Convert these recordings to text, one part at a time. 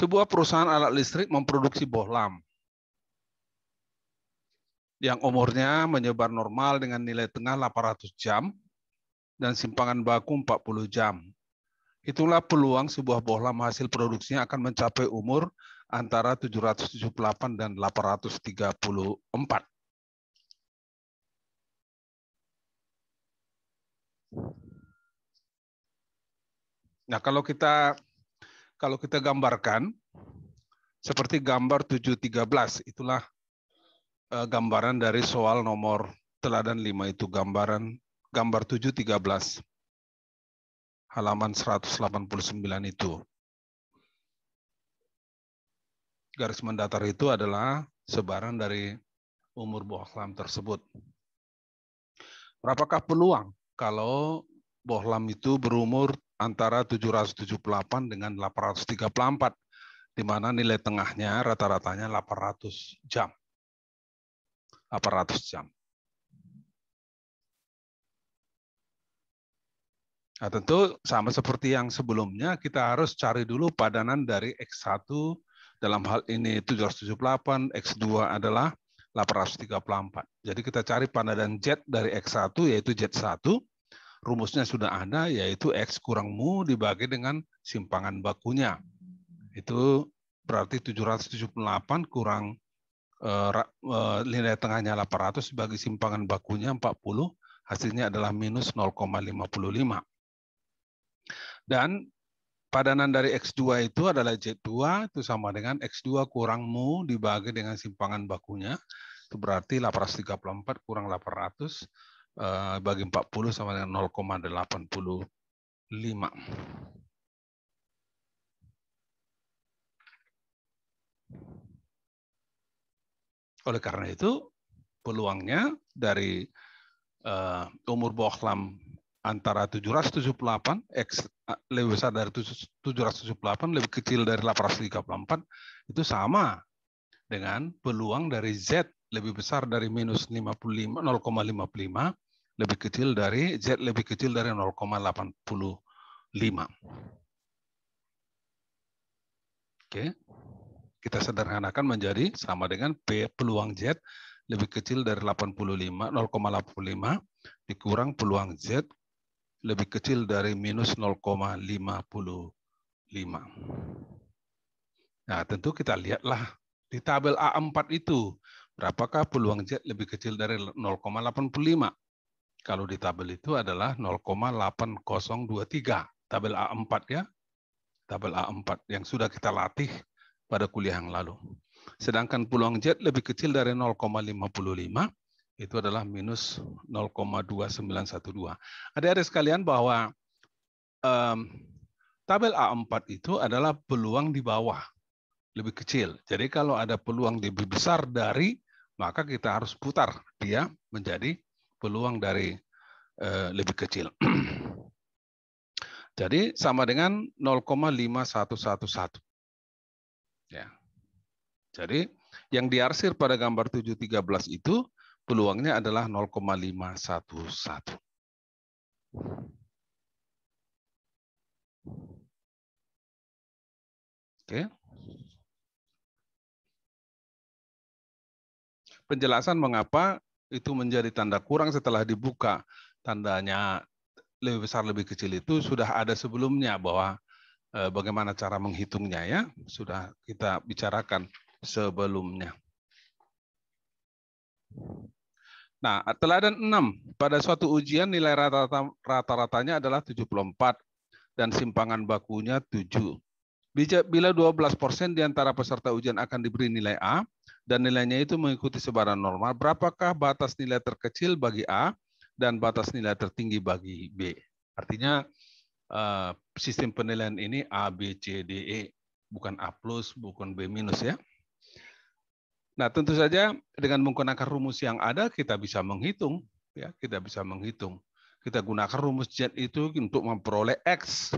sebuah perusahaan alat listrik memproduksi bohlam yang umurnya menyebar normal dengan nilai tengah 800 jam dan simpangan baku 40 jam. Itulah peluang sebuah bohlam hasil produksinya akan mencapai umur antara 778 dan 834. Nah, kalau kita kalau kita gambarkan seperti gambar 713 itulah eh, gambaran dari soal nomor teladan 5 itu gambaran gambar 713 halaman 189 itu. Garis mendatar itu adalah sebaran dari umur bohlam tersebut. Berapakah peluang kalau bohlam itu berumur antara 778 dengan 834 di mana nilai tengahnya rata-ratanya 800 jam. 800 jam. Nah, tentu sama seperti yang sebelumnya, kita harus cari dulu padanan dari X1 dalam hal ini 778, X2 adalah 834. Jadi kita cari padanan Z dari X1 yaitu Z1 rumusnya sudah ada, yaitu X kurang mu dibagi dengan simpangan bakunya. Itu berarti 778 kurang eh, eh, nilai tengahnya 800 bagi simpangan bakunya 40, hasilnya adalah minus 0,55. Dan padanan dari X2 itu adalah Z2, itu sama dengan X2 kurang mu dibagi dengan simpangan bakunya, itu berarti 834 kurang 800 Eh, bagi 40 sama dengan 0,85. Oleh karena itu, peluangnya dari uh, umur bohlam antara 778, X eh, lebih besar dari 778, lebih kecil dari 834, itu sama dengan peluang dari Z lebih besar dari minus 55 0,55, lebih kecil dari Z lebih kecil dari 0,85. Oke. Kita sederhanakan menjadi sama dengan P peluang Z lebih kecil dari 85 0,85 dikurang peluang Z lebih kecil dari minus 0,55. Nah, tentu kita lihatlah di tabel A4 itu Berapakah peluang Z lebih kecil dari 0,85? Kalau di tabel itu adalah 0,8023. Tabel A4 ya. Tabel A4 yang sudah kita latih pada kuliah yang lalu. Sedangkan peluang Z lebih kecil dari 0,55 itu adalah minus 0,2912. Adik-adik sekalian bahwa um, tabel A4 itu adalah peluang di bawah, lebih kecil. Jadi kalau ada peluang lebih besar dari maka kita harus putar dia menjadi peluang dari eh, lebih kecil. Jadi sama dengan 0,5111. Ya. Jadi yang diarsir pada gambar 713 itu peluangnya adalah 0,511. Oke. penjelasan mengapa itu menjadi tanda kurang setelah dibuka. Tandanya lebih besar lebih kecil itu sudah ada sebelumnya bahwa eh, bagaimana cara menghitungnya ya sudah kita bicarakan sebelumnya. Nah, teladan 6. Pada suatu ujian nilai rata-ratanya adalah 74 dan simpangan bakunya 7. Bila 12% di antara peserta ujian akan diberi nilai A dan nilainya itu mengikuti sebaran normal, berapakah batas nilai terkecil bagi A dan batas nilai tertinggi bagi B? Artinya eh, sistem penilaian ini A, B, C, D, E, bukan A+, plus, bukan B- minus ya. Nah, tentu saja dengan menggunakan rumus yang ada kita bisa menghitung ya, kita bisa menghitung. Kita gunakan rumus Z itu untuk memperoleh X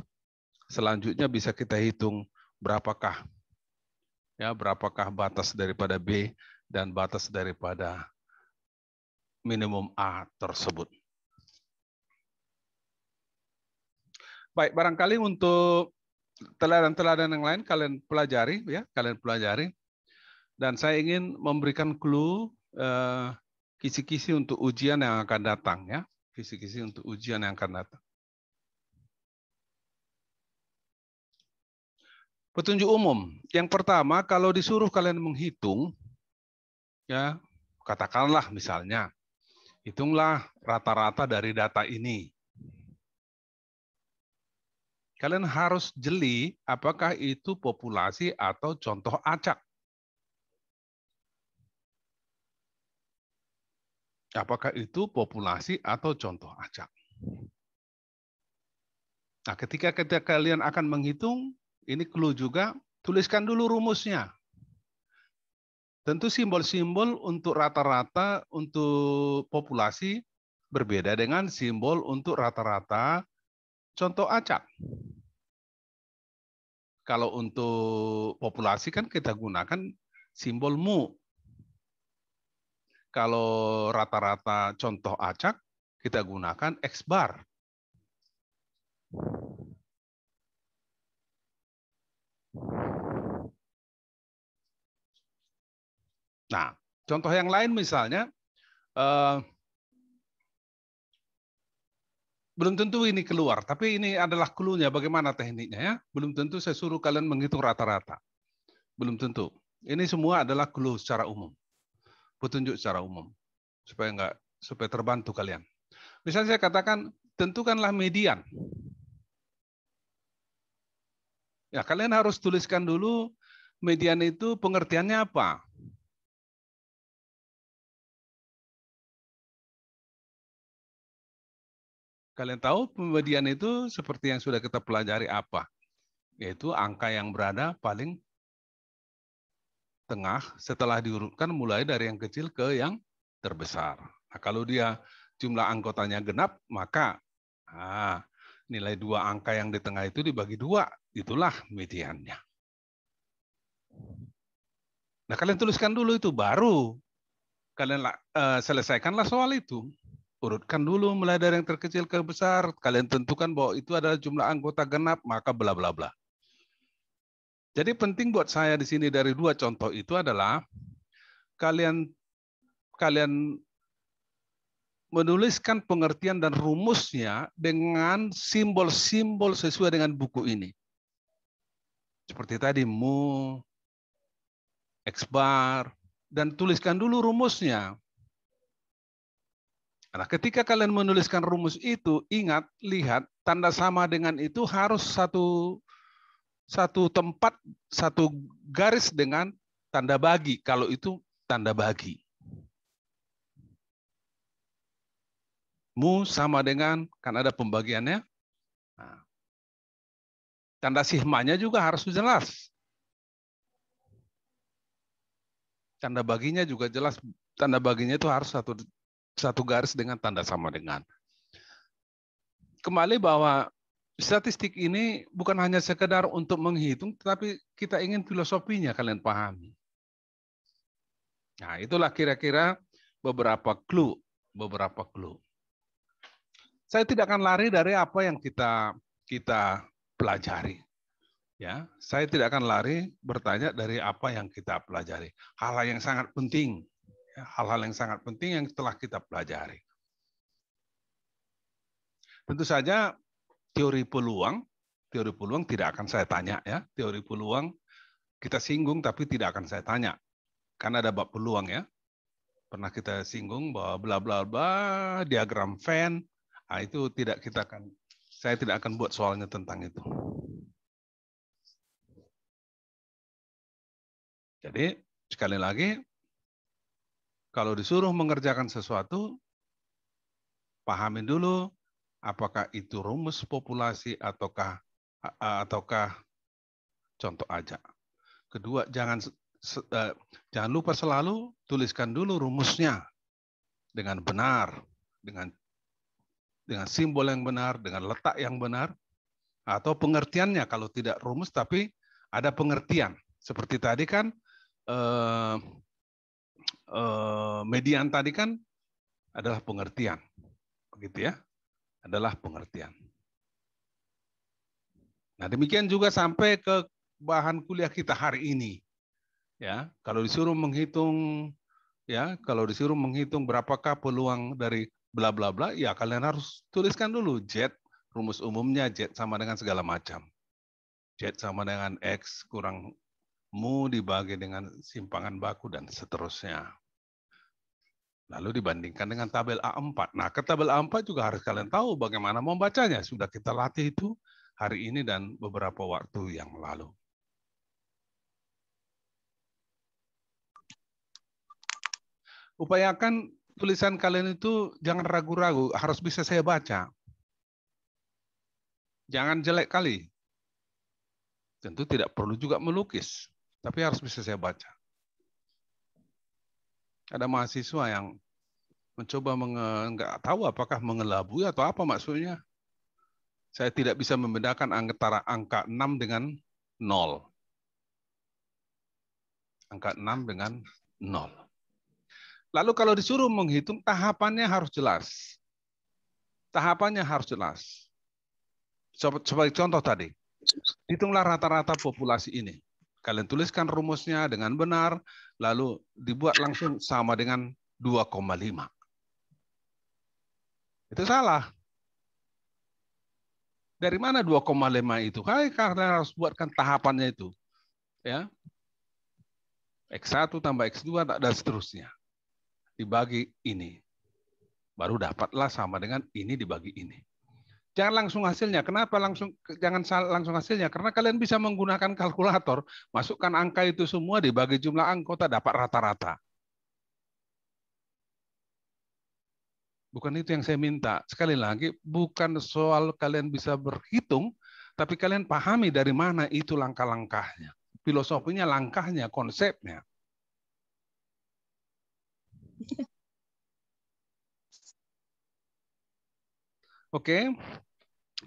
selanjutnya bisa kita hitung berapakah ya berapakah batas daripada B dan batas daripada minimum A tersebut. Baik, barangkali untuk teladan-teladan yang lain kalian pelajari ya, kalian pelajari. Dan saya ingin memberikan clue eh, kisi-kisi eh, untuk ujian yang akan datang ya, kisi-kisi untuk ujian yang akan datang. Petunjuk umum. Yang pertama, kalau disuruh kalian menghitung, ya katakanlah misalnya, hitunglah rata-rata dari data ini. Kalian harus jeli apakah itu populasi atau contoh acak. Apakah itu populasi atau contoh acak? Nah, ketika, ketika kalian akan menghitung, ini clue juga, tuliskan dulu rumusnya. Tentu simbol-simbol untuk rata-rata untuk populasi berbeda dengan simbol untuk rata-rata contoh acak. Kalau untuk populasi kan kita gunakan simbol mu. Kalau rata-rata contoh acak kita gunakan X bar. Nah, contoh yang lain misalnya, eh, belum tentu ini keluar, tapi ini adalah nya bagaimana tekniknya ya. Belum tentu saya suruh kalian menghitung rata-rata. Belum tentu. Ini semua adalah clue secara umum. Petunjuk secara umum. Supaya enggak supaya terbantu kalian. Misalnya saya katakan tentukanlah median. Ya, kalian harus tuliskan dulu median itu pengertiannya apa. Kalian tahu median itu seperti yang sudah kita pelajari apa? Yaitu angka yang berada paling tengah setelah diurutkan mulai dari yang kecil ke yang terbesar. Nah, kalau dia jumlah anggotanya genap, maka ah, nilai dua angka yang di tengah itu dibagi dua itulah mediannya. Nah, kalian tuliskan dulu itu baru kalian uh, selesaikanlah soal itu. Urutkan dulu mulai dari yang terkecil ke besar, kalian tentukan bahwa itu adalah jumlah anggota genap, maka bla bla bla. Jadi penting buat saya di sini dari dua contoh itu adalah kalian kalian menuliskan pengertian dan rumusnya dengan simbol-simbol sesuai dengan buku ini. Seperti tadi mu, x bar, dan tuliskan dulu rumusnya. Nah, ketika kalian menuliskan rumus itu, ingat, lihat, tanda sama dengan itu harus satu satu tempat, satu garis dengan tanda bagi. Kalau itu tanda bagi. Mu sama dengan, kan ada pembagiannya. Nah, Tanda sihmanya juga harus jelas. Tanda baginya juga jelas. Tanda baginya itu harus satu satu garis dengan tanda sama dengan. Kembali bahwa statistik ini bukan hanya sekedar untuk menghitung, tetapi kita ingin filosofinya kalian pahami. Nah, itulah kira-kira beberapa clue, beberapa clue. Saya tidak akan lari dari apa yang kita kita pelajari. Ya, saya tidak akan lari bertanya dari apa yang kita pelajari. Hal-hal yang sangat penting, ya, hal-hal yang sangat penting yang telah kita pelajari. Tentu saja teori peluang, teori peluang tidak akan saya tanya ya. Teori peluang kita singgung tapi tidak akan saya tanya. Karena ada bab peluang ya. Pernah kita singgung bahwa bla bla bla diagram fan nah, itu tidak kita akan saya tidak akan buat soalnya tentang itu. Jadi, sekali lagi, kalau disuruh mengerjakan sesuatu, pahamin dulu apakah itu rumus populasi ataukah ataukah contoh aja. Kedua, jangan e, jangan lupa selalu tuliskan dulu rumusnya dengan benar, dengan dengan simbol yang benar, dengan letak yang benar, atau pengertiannya kalau tidak rumus tapi ada pengertian. Seperti tadi kan eh, eh, median tadi kan adalah pengertian, begitu ya, adalah pengertian. Nah demikian juga sampai ke bahan kuliah kita hari ini. Ya, kalau disuruh menghitung ya kalau disuruh menghitung berapakah peluang dari bla bla bla, ya kalian harus tuliskan dulu Z rumus umumnya Z sama dengan segala macam. Z sama dengan X kurang mu dibagi dengan simpangan baku dan seterusnya. Lalu dibandingkan dengan tabel A4. Nah, ke tabel A4 juga harus kalian tahu bagaimana membacanya. Sudah kita latih itu hari ini dan beberapa waktu yang lalu. Upayakan tulisan kalian itu jangan ragu-ragu, harus bisa saya baca. Jangan jelek kali. Tentu tidak perlu juga melukis, tapi harus bisa saya baca. Ada mahasiswa yang mencoba menge, tahu apakah mengelabui atau apa maksudnya. Saya tidak bisa membedakan antara angka 6 dengan 0. Angka 6 dengan 0. Lalu kalau disuruh menghitung tahapannya harus jelas. Tahapannya harus jelas. Coba contoh tadi, hitunglah rata-rata populasi ini. Kalian tuliskan rumusnya dengan benar, lalu dibuat langsung sama dengan 2,5. Itu salah. Dari mana 2,5 itu? Karena harus buatkan tahapannya itu. Ya. X1 tambah X2 dan seterusnya dibagi ini. Baru dapatlah sama dengan ini dibagi ini. Jangan langsung hasilnya. Kenapa langsung jangan langsung hasilnya? Karena kalian bisa menggunakan kalkulator, masukkan angka itu semua dibagi jumlah anggota dapat rata-rata. Bukan itu yang saya minta. Sekali lagi, bukan soal kalian bisa berhitung, tapi kalian pahami dari mana itu langkah-langkahnya. Filosofinya, langkahnya, konsepnya. Oke.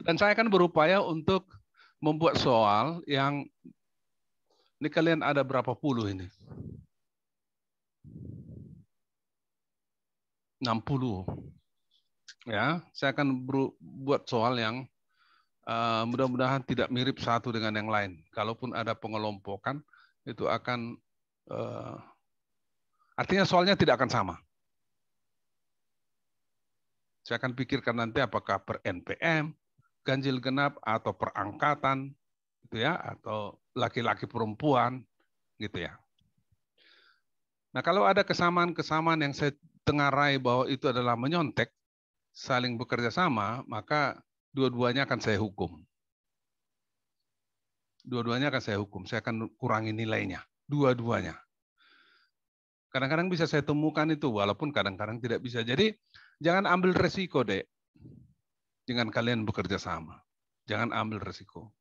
Dan saya akan berupaya untuk membuat soal yang ini kalian ada berapa puluh ini? 60. Ya, saya akan buat soal yang eh, mudah-mudahan tidak mirip satu dengan yang lain. Kalaupun ada pengelompokan, itu akan eh, artinya soalnya tidak akan sama. Saya akan pikirkan nanti apakah per NPM, ganjil genap atau perangkatan gitu ya atau laki-laki perempuan gitu ya. Nah, kalau ada kesamaan-kesamaan yang saya tengarai bahwa itu adalah menyontek, saling bekerja sama, maka dua-duanya akan saya hukum. Dua-duanya akan saya hukum. Saya akan kurangi nilainya. Dua-duanya. Kadang-kadang bisa saya temukan itu, walaupun kadang-kadang tidak bisa. Jadi Jangan ambil resiko, Dek. Jangan kalian bekerja sama. Jangan ambil resiko.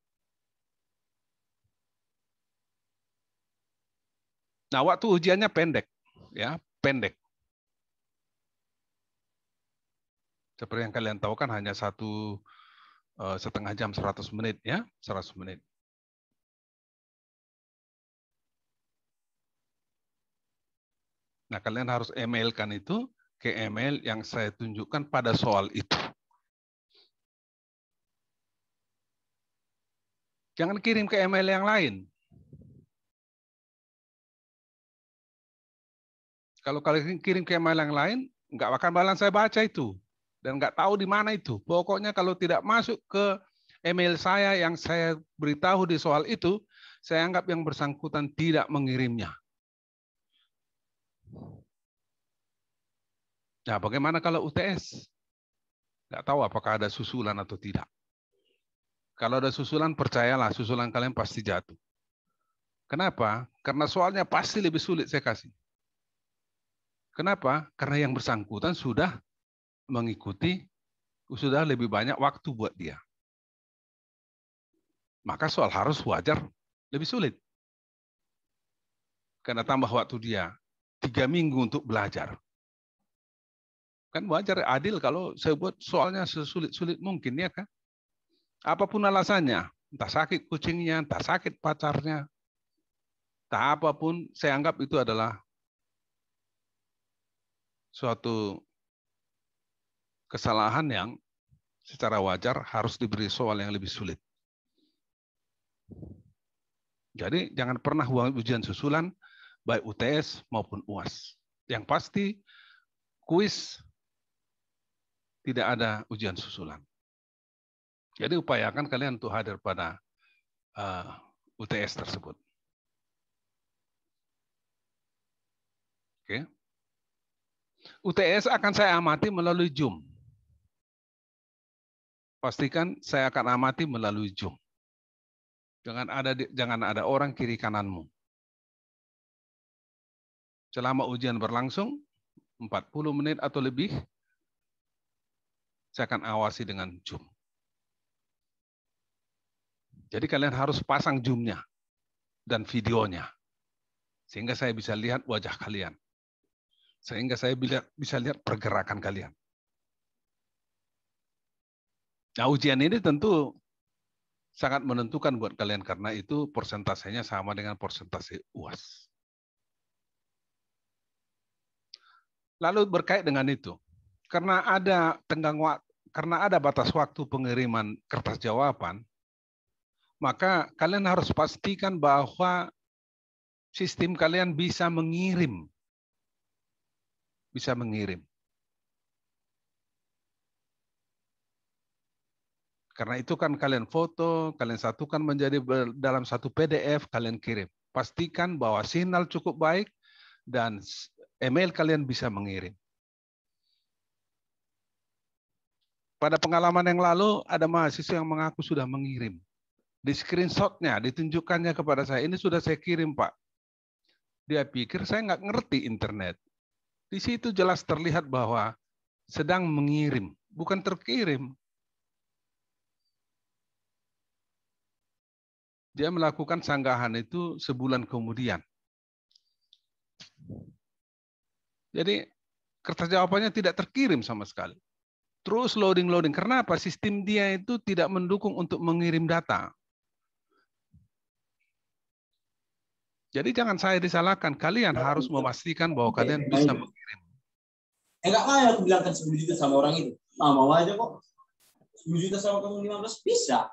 Nah, waktu ujiannya pendek, ya, pendek. Seperti yang kalian tahu kan hanya satu eh, setengah jam 100 menit ya, 100 menit. Nah, kalian harus emailkan itu KML yang saya tunjukkan pada soal itu. Jangan kirim ke ML yang lain. Kalau kalian kirim ke ML yang lain, nggak akan balas saya baca itu. Dan nggak tahu di mana itu. Pokoknya kalau tidak masuk ke email saya yang saya beritahu di soal itu, saya anggap yang bersangkutan tidak mengirimnya. Nah, bagaimana kalau UTS? Tidak tahu apakah ada susulan atau tidak. Kalau ada susulan, percayalah susulan kalian pasti jatuh. Kenapa? Karena soalnya pasti lebih sulit saya kasih. Kenapa? Karena yang bersangkutan sudah mengikuti, sudah lebih banyak waktu buat dia. Maka soal harus wajar lebih sulit. Karena tambah waktu dia, tiga minggu untuk belajar. Kan wajar adil kalau saya buat soalnya sesulit-sulit mungkin ya kan. Apapun alasannya, entah sakit kucingnya, entah sakit pacarnya, entah apapun, saya anggap itu adalah suatu kesalahan yang secara wajar harus diberi soal yang lebih sulit. Jadi jangan pernah ujian susulan baik UTS maupun UAS. Yang pasti kuis tidak ada ujian susulan. Jadi upayakan kalian untuk hadir pada uh, eh, UTS tersebut. Oke. Okay. UTS akan saya amati melalui Zoom. Pastikan saya akan amati melalui Zoom. Jangan ada jangan ada orang kiri kananmu. Selama ujian berlangsung 40 menit atau lebih, saya akan awasi dengan Zoom. Jadi kalian harus pasang Zoom-nya dan videonya. Sehingga saya bisa lihat wajah kalian. Sehingga saya bisa lihat pergerakan kalian. Nah ujian ini tentu sangat menentukan buat kalian karena itu persentasenya sama dengan persentase UAS. Lalu berkait dengan itu, karena ada tenggang waktu, karena ada batas waktu pengiriman kertas jawaban, maka kalian harus pastikan bahwa sistem kalian bisa mengirim. Bisa mengirim. Karena itu kan kalian foto, kalian satukan menjadi dalam satu PDF, kalian kirim. Pastikan bahwa sinyal cukup baik dan email kalian bisa mengirim. Pada pengalaman yang lalu, ada mahasiswa yang mengaku sudah mengirim. Di screenshotnya, ditunjukkannya kepada saya, ini sudah saya kirim, Pak. Dia pikir saya nggak ngerti internet. Di situ jelas terlihat bahwa sedang mengirim, bukan terkirim. Dia melakukan sanggahan itu sebulan kemudian. Jadi kertas jawabannya tidak terkirim sama sekali. Terus loading loading. Karena apa? Sistem dia itu tidak mendukung untuk mengirim data. Jadi jangan saya disalahkan. Kalian harus memastikan bahwa Oke, kalian bisa mengirim. Enggak eh, lah, mau ya aku bilangkan 10 juta sama orang itu. Nah, mau aja kok. 10 juta sama kamu 15 bisa.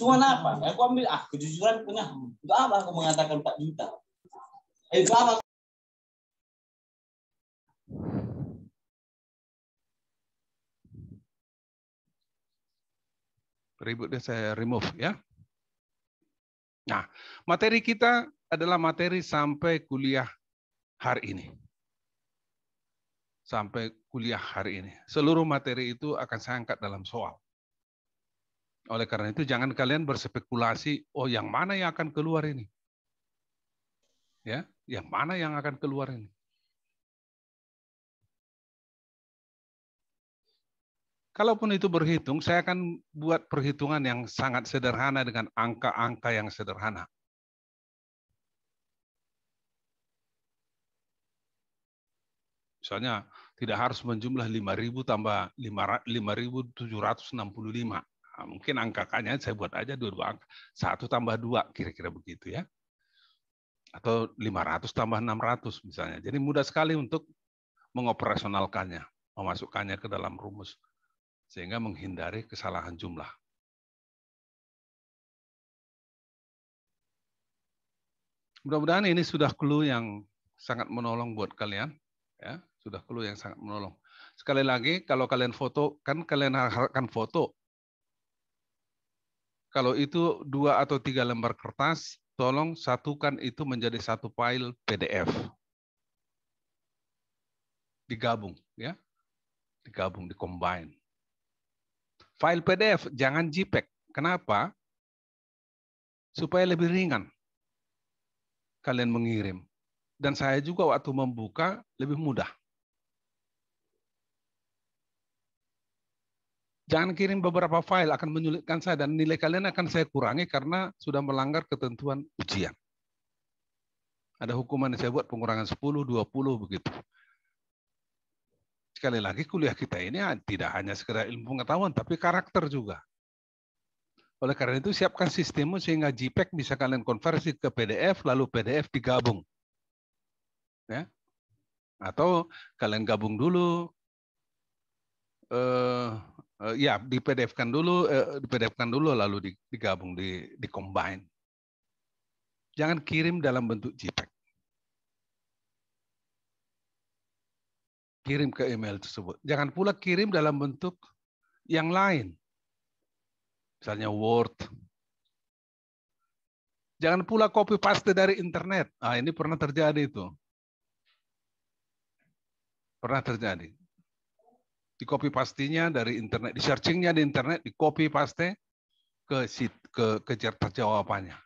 Cuma apa? Aku ambil ah kejujuran punya. Untuk apa aku mengatakan 4 juta? Eh, itu apa? Ributnya saya remove ya. Nah, materi kita adalah materi sampai kuliah hari ini. Sampai kuliah hari ini. Seluruh materi itu akan saya angkat dalam soal. Oleh karena itu jangan kalian berspekulasi, oh yang mana yang akan keluar ini? Ya, yang mana yang akan keluar ini? Kalaupun itu berhitung, saya akan buat perhitungan yang sangat sederhana dengan angka-angka yang sederhana. Misalnya tidak harus menjumlah 5.000 tambah 5.765. Nah, mungkin angkanya saya buat aja dua-dua angka. Satu tambah dua, kira-kira begitu ya. Atau 500 tambah 600 misalnya. Jadi mudah sekali untuk mengoperasionalkannya, memasukkannya ke dalam rumus sehingga menghindari kesalahan jumlah. Mudah-mudahan ini sudah clue yang sangat menolong buat kalian, ya, sudah clue yang sangat menolong. Sekali lagi, kalau kalian foto, kan kalian harapkan foto. Kalau itu dua atau tiga lembar kertas, tolong satukan itu menjadi satu file PDF. Digabung, ya. Digabung, dikombine. File PDF jangan JPEG. Kenapa? Supaya lebih ringan kalian mengirim. Dan saya juga waktu membuka lebih mudah. Jangan kirim beberapa file akan menyulitkan saya dan nilai kalian akan saya kurangi karena sudah melanggar ketentuan ujian. Ada hukuman yang saya buat pengurangan 10, 20 begitu sekali lagi kuliah kita ini tidak hanya sekedar ilmu pengetahuan, tapi karakter juga. Oleh karena itu siapkan sistemmu sehingga JPEG bisa kalian konversi ke PDF, lalu PDF digabung. Ya. Atau kalian gabung dulu, eh, uh, ya di PDF-kan dulu, uh, eh, di PDF-kan dulu, lalu digabung, di, di combine. Jangan kirim dalam bentuk JPEG. kirim ke email tersebut. Jangan pula kirim dalam bentuk yang lain. Misalnya Word. Jangan pula copy paste dari internet. Ah, ini pernah terjadi itu. Pernah terjadi. Di copy pastinya dari internet, di searchingnya di internet, di copy paste ke ke ke cerita jawabannya.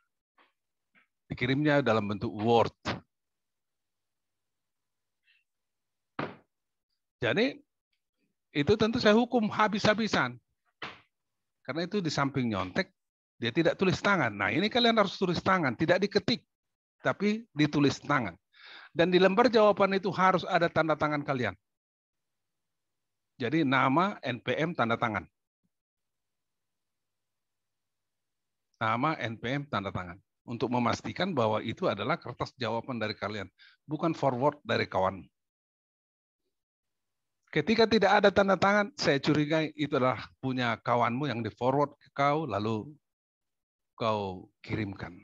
Dikirimnya dalam bentuk Word Jadi itu tentu saya hukum habis-habisan. Karena itu di samping nyontek, dia tidak tulis tangan. Nah ini kalian harus tulis tangan, tidak diketik, tapi ditulis tangan. Dan di lembar jawaban itu harus ada tanda tangan kalian. Jadi nama NPM tanda tangan. Nama NPM tanda tangan. Untuk memastikan bahwa itu adalah kertas jawaban dari kalian. Bukan forward dari kawan. Ketika tidak ada tanda tangan, saya curiga itu adalah punya kawanmu yang di forward ke kau, lalu kau kirimkan.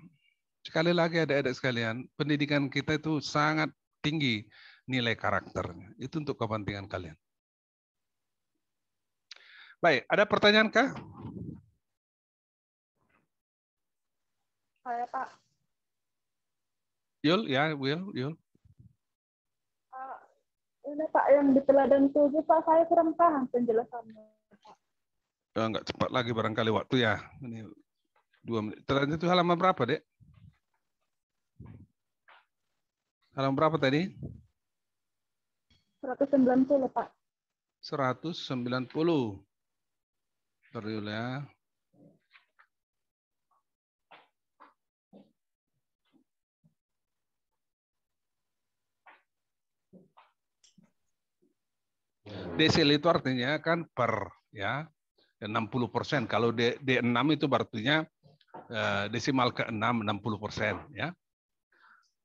Sekali lagi ada adik sekalian, pendidikan kita itu sangat tinggi nilai karakternya. Itu untuk kepentingan kalian. Baik, ada pertanyaan kah? Saya Pak. Yul, ya, Will, Yul. Ini Pak yang di teladan tujuh Pak saya kurang paham penjelasannya. Oh, eh, enggak cepat lagi barangkali waktu ya. Ini dua menit. Teladan itu halaman berapa, Dek? Halaman berapa tadi? 190, Pak. 190. Terus ya. desil itu artinya kan per ya 60 persen. Kalau D, D6 itu artinya eh, desimal ke 6 60 persen ya.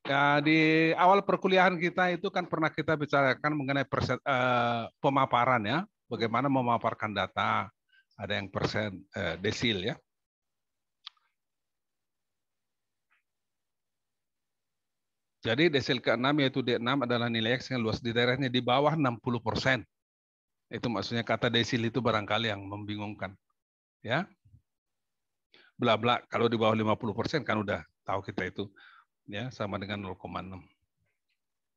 Ya, di awal perkuliahan kita itu kan pernah kita bicarakan mengenai persen, eh, pemaparan ya, bagaimana memaparkan data, ada yang persen eh, desil ya. Jadi desil ke-6 yaitu D6 adalah nilai X yang luas di daerahnya di bawah 60 persen. Itu maksudnya kata desil itu barangkali yang membingungkan. Ya. Bla bla kalau di bawah 50% kan udah tahu kita itu ya sama dengan 0,6.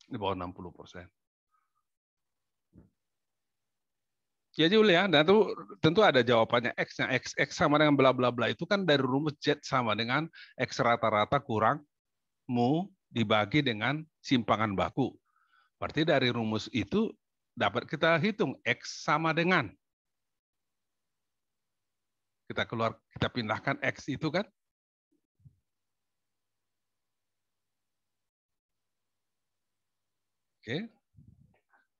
Di bawah 60%. Ya Jul ya, dan nah, itu tentu ada jawabannya X-nya. X, X sama dengan bla bla bla itu kan dari rumus Z sama dengan X rata-rata kurang mu dibagi dengan simpangan baku. Berarti dari rumus itu dapat kita hitung X sama dengan. Kita keluar, kita pindahkan X itu kan. Oke.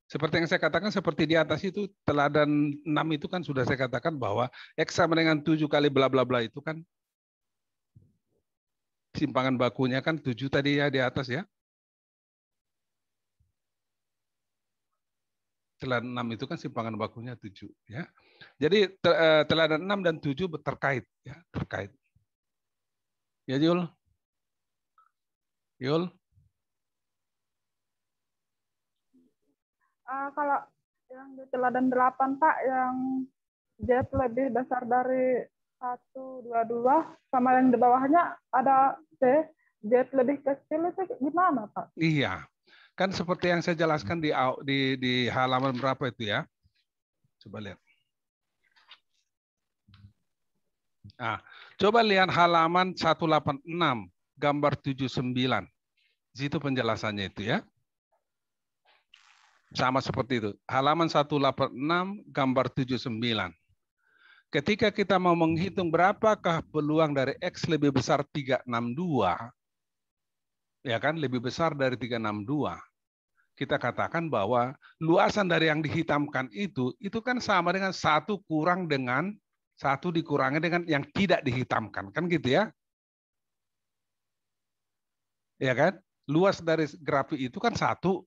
Seperti yang saya katakan, seperti di atas itu, teladan 6 itu kan sudah saya katakan bahwa X sama dengan 7 kali bla bla bla itu kan simpangan bakunya kan 7 tadi ya di atas ya. teladan 6 itu kan simpangan bakunya 7 ya. Jadi eh, teladan enam dan tujuh terkait ya, terkait. Ya Jul. Jul. Uh, kalau yang di teladan delapan Pak yang jet lebih besar dari satu dua dua sama yang di bawahnya ada C jet lebih kecil itu gimana Pak? Iya, Kan seperti yang saya jelaskan di di, di halaman berapa itu ya. Coba lihat. Nah, coba lihat halaman 186, gambar 79. situ penjelasannya itu ya. Sama seperti itu. Halaman 186, gambar 79. Ketika kita mau menghitung berapakah peluang dari X lebih besar 362, ya kan, lebih besar dari 362 kita katakan bahwa luasan dari yang dihitamkan itu itu kan sama dengan satu kurang dengan satu dikurangi dengan yang tidak dihitamkan kan gitu ya ya kan luas dari grafik itu kan satu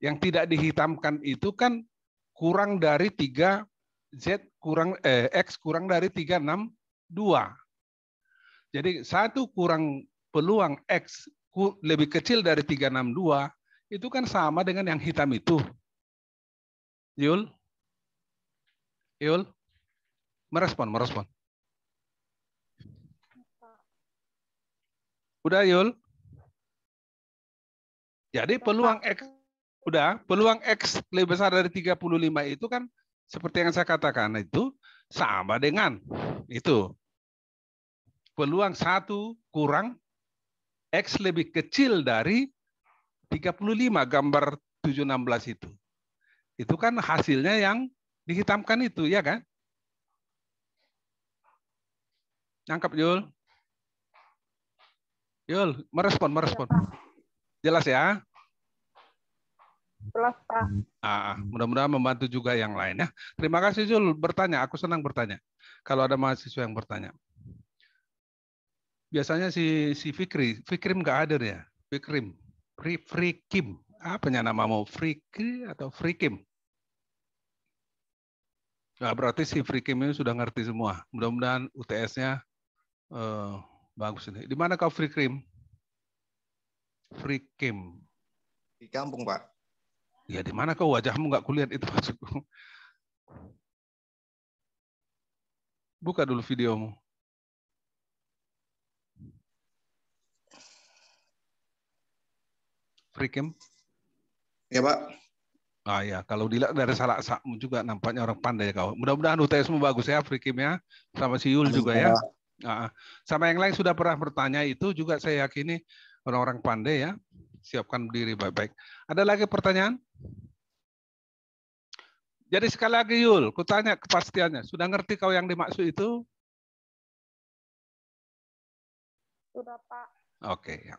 yang tidak dihitamkan itu kan kurang dari tiga z kurang eh, x kurang dari tiga enam dua jadi satu kurang peluang x lebih kecil dari 362, itu kan sama dengan yang hitam itu. Yul? Yul? Merespon, merespon. Udah Yul? Jadi peluang X udah peluang X lebih besar dari 35 itu kan seperti yang saya katakan itu sama dengan itu. Peluang satu kurang X lebih kecil dari 35 gambar 716 itu. Itu kan hasilnya yang dihitamkan itu, ya kan? Nangkap, Yul? Yul, merespon, merespon. Iya, Jelas ya? Jelas, Pak. Ah, ah, mudah-mudahan membantu juga yang lain ya. Terima kasih Yul, bertanya, aku senang bertanya. Kalau ada mahasiswa yang bertanya biasanya si si Fikri, Fikrim nggak ada ya. Fikrim, Free, Free Kim, nama mau Fikri atau Frikim? Nah, berarti si Frikim ini sudah ngerti semua. Mudah-mudahan UTS-nya eh, bagus ini. Di mana kau Frikim? Frikim. Di kampung, Pak. Ya, di mana kau wajahmu nggak kulihat itu maksudku. Buka dulu videomu. free Ya Pak. Ah ya, kalau dilihat dari salah sakmu juga nampaknya orang pandai kau. Mudah-mudahan UTSmu bagus ya free ya, sama si Yul juga ya. Nah, sama yang lain sudah pernah bertanya itu juga saya yakini orang-orang pandai ya. Siapkan diri baik-baik. Ada lagi pertanyaan? Jadi sekali lagi Yul, kutanya kepastiannya. Sudah ngerti kau yang dimaksud itu? Sudah Pak. Oke. Okay, ya.